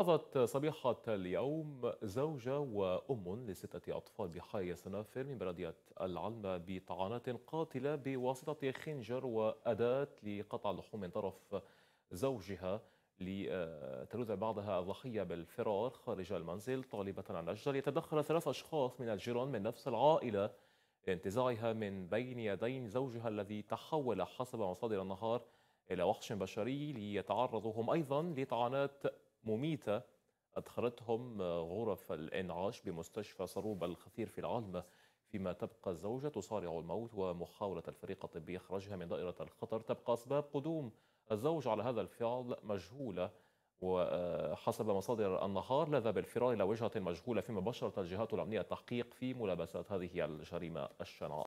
حظت صبيحة اليوم زوجة وأم لستة أطفال بحي سنافر من بلدية العلمة بطعنات قاتلة بواسطة خنجر وأداة لقطع اللحوم من طرف زوجها لتلوذ بعضها الضحية بالفرار خارج المنزل طالبة عن أجل يتدخل ثلاث أشخاص من الجيران من نفس العائلة لانتزاعها من بين يدين زوجها الذي تحول حسب مصادر النهار إلى وحش بشري ليتعرضهم هم أيضا لطعنات مميتة أدخلتهم آه، غرف الإنعاش بمستشفى صروب الخثير في العالمة فيما تبقى الزوجة تصارع الموت ومحاولة الفريق الطبي إخراجها من دائرة الخطر تبقى أسباب قدوم الزوج على هذا الفعل مجهولة وحسب آه، مصادر النهار لذا بالفرار إلى وجهة مجهولة فيما بشرت الجهات الأمنية التحقيق في ملابسات هذه الجريمة الشنعاء